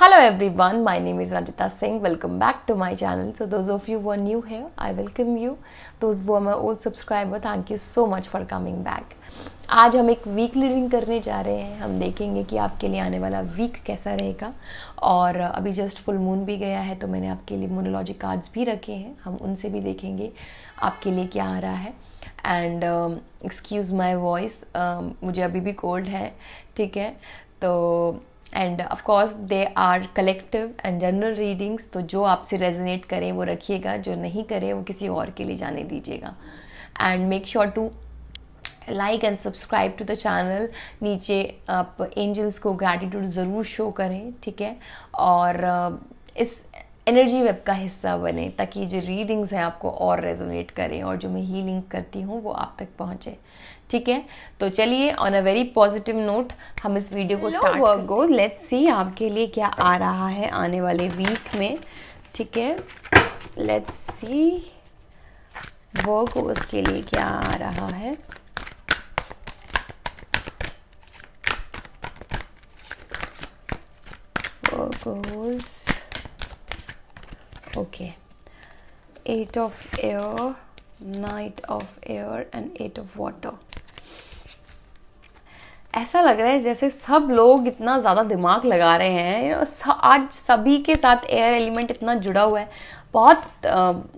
hello everyone my name is Ranjita Singh welcome back to my channel so those of you one new here I welcome you those वो my old subscriber thank you so much for coming back आज हम एक week leading करने जा रहे हैं हम देखेंगे कि आपके लिए आने वाला वीक कैसा रहेगा और अभी जस्ट फुल मून भी गया है तो मैंने आपके लिए मोनोलॉजी कार्ड्स भी रखे हैं हम उनसे भी देखेंगे आपके लिए क्या आ रहा है एंड एक्सक्यूज़ माई वॉइस मुझे अभी भी कोल्ड है ठीक है तो and of course they are collective and general readings तो जो आपसे रेजनेट करें वो रखिएगा जो नहीं करें वो किसी और के लिए जाने दीजिएगा and make sure to like and subscribe to the channel नीचे आप एंजल्स को ग्रैटिट्यूड ज़रूर शो करें ठीक है और uh, इस एनर्जी वेब का हिस्सा बने ताकि जो रीडिंग्स हैं आपको और रेजोनेट करें और जो मैं हीलिंग करती हूँ वो आप तक पहुँचे ठीक है तो चलिए on a very positive note हम इस वीडियो को start work go let's see आपके लिए क्या आ रहा है आने वाले वीक में ठीक है लेट्स सी वर्क उसके लिए क्या आ रहा है work okay eight of air knight of air and eight of water ऐसा लग रहा है जैसे सब लोग इतना ज़्यादा दिमाग लगा रहे हैं आज सभी के साथ एयर एलिमेंट इतना जुड़ा हुआ है बहुत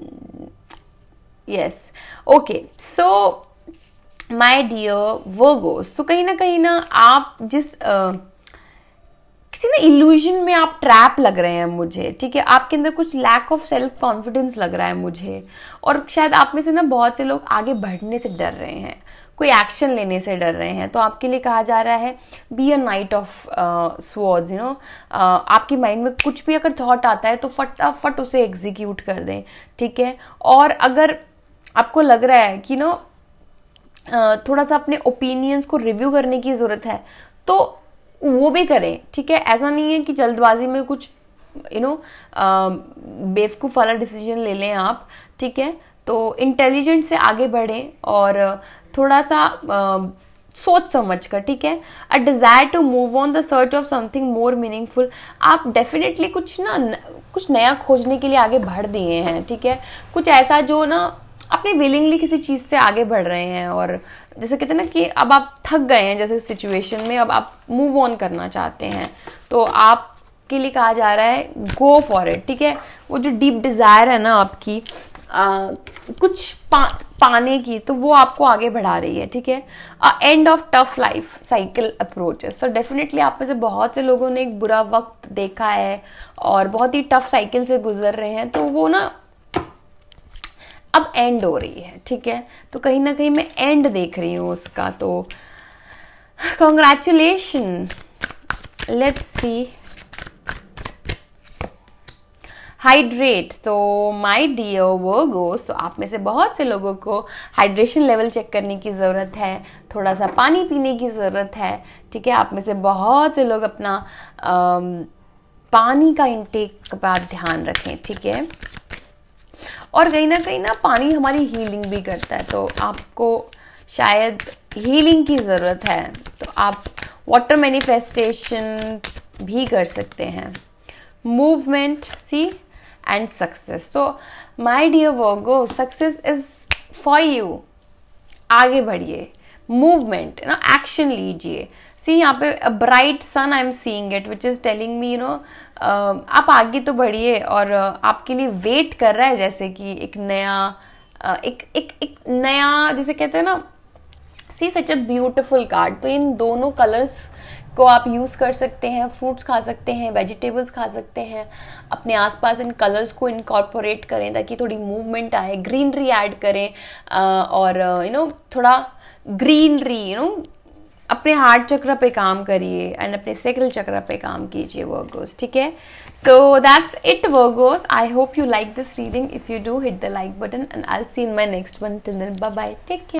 yes okay so my dear Virgo तो कहीं ना कहीं ना आप जिस uh, किसी ना इल्यूजन में आप ट्रैप लग रहे हैं मुझे ठीक है आपके अंदर कुछ लैक ऑफ सेल्फ कॉन्फिडेंस लग रहा है मुझे और शायद आप में से ना बहुत से लोग आगे बढ़ने से डर रहे हैं कोई एक्शन लेने से डर रहे हैं तो आपके लिए कहा जा रहा है be a knight of swords you know आपके माइंड में कुछ भी अगर थॉट आता है तो फटाफट उसे एग्जीक्यूट कर दें ठीक है और अगर आपको लग रहा है कि नो uh, थोड़ा सा अपने ओपिनियंस को रिव्यू करने की ज़रूरत है तो वो भी करें ठीक है ऐसा नहीं है कि जल्दबाजी में कुछ यू नो बेवकूफ़ वाला डिसीजन ले लें आप ठीक है तो इंटेलिजेंट से आगे बढ़ें और थोड़ा सा आ, सोच समझ कर ठीक है a desire to move on the search of something more meaningful आप डेफिनेटली कुछ ना कुछ नया खोजने के लिए आगे बढ़ दिए हैं ठीक है कुछ ऐसा जो ना अपने विलिंगली किसी चीज़ से आगे बढ़ रहे हैं और जैसे कहते हैं ना कि अब आप थक गए हैं जैसे सिचुएशन में अब आप मूव ऑन करना चाहते हैं तो आप के लिए कहा जा रहा है गो फॉर इट ठीक है वो जो डीप डिज़ायर है ना आपकी आ, कुछ पा, पाने की तो वो आपको आगे बढ़ा रही है ठीक है end of tough life cycle approaches so definitely आप में से बहुत से लोगों ने एक बुरा वक्त देखा है और बहुत ही टफ साइकिल से गुजर रहे हैं तो वो ना अब एंड हो रही है ठीक है तो कहीं ना कहीं मैं एंड देख रही हूँ उसका तो कॉन्ग्रेचुलेशन लेट्स सी हाइड्रेट तो माय डियर गोस तो आप में से बहुत से लोगों को हाइड्रेशन लेवल चेक करने की ज़रूरत है थोड़ा सा पानी पीने की ज़रूरत है ठीक है आप में से बहुत से लोग अपना आ, पानी का इंटेक का ध्यान रखें ठीक है और कहीं ना कहीं ना पानी हमारी हीलिंग भी करता है तो आपको शायद हीलिंग की ज़रूरत है तो आप वाटर मैनिफेस्टेशन भी कर सकते हैं मूवमेंट सी एंड सक्सेस तो my dear Virgo success is for you आगे बढ़िए मूवमेंट ना एक्शन लीजिए सी यहाँ पे bright sun I am seeing it which is telling me you know आप आगे तो बढ़िए और uh, आपके लिए वेट कर रहा है जैसे कि एक नया uh, एक एक एक नया जैसे कहते हैं ना सी सच अ ब्यूटिफुल कार्ड तो इन दोनों कलर्स को आप यूज़ कर सकते हैं फ्रूट्स खा सकते हैं वेजिटेबल्स खा सकते हैं अपने आसपास इन कलर्स को इनकॉर्पोरेट करें ताकि थोड़ी मूवमेंट आए ग्रीनरी ऐड करें और यू नो थोड़ा ग्रीनरी यू नो अपने हार्ट चक्र पे काम करिए एंड अपने सेक्रल चक्र पे काम कीजिए वर्गोस ठीक है so that's it Virgos I hope you like this reading if you do hit the like button and I see in my next one till then bye bye take care